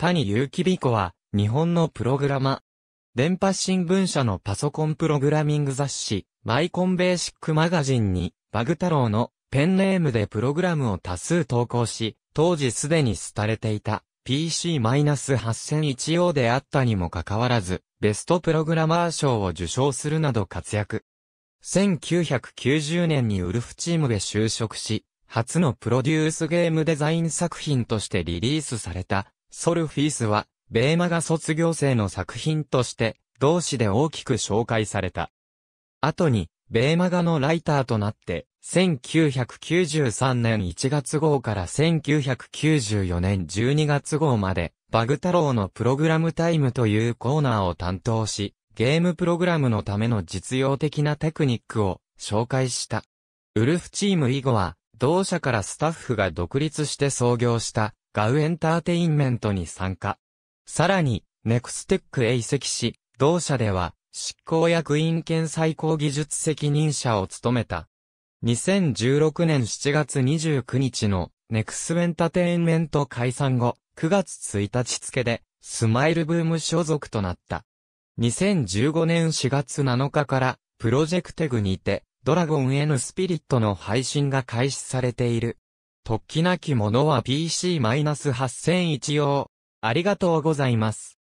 谷結城美子は、日本のプログラマ。電波新聞社のパソコンプログラミング雑誌、マイコンベーシックマガジンに、バグ太郎のペンネームでプログラムを多数投稿し、当時すでに廃れていた PC-8001 用であったにもかかわらず、ベストプログラマー賞を受賞するなど活躍。1990年にウルフチームで就職し、初のプロデュースゲームデザイン作品としてリリースされたソルフィースは、ベーマが卒業生の作品として、同誌で大きく紹介された。後に、ベーマガのライターとなって、1993年1月号から1994年12月号まで、バグ太郎のプログラムタイムというコーナーを担当し、ゲームプログラムのための実用的なテクニックを紹介した。ウルフチーム以後は、同社からスタッフが独立して創業したガウエンターテインメントに参加。さらに、ネクステックへ移籍し、同社では、執行役員兼最高技術責任者を務めた。2016年7月29日のネクスエンターテインメント解散後、9月1日付で、スマイルブーム所属となった。2015年4月7日から、プロジェクテグにて、ドラゴンへのスピリットの配信が開始されている。突起なきものは PC-8001 用。ありがとうございます。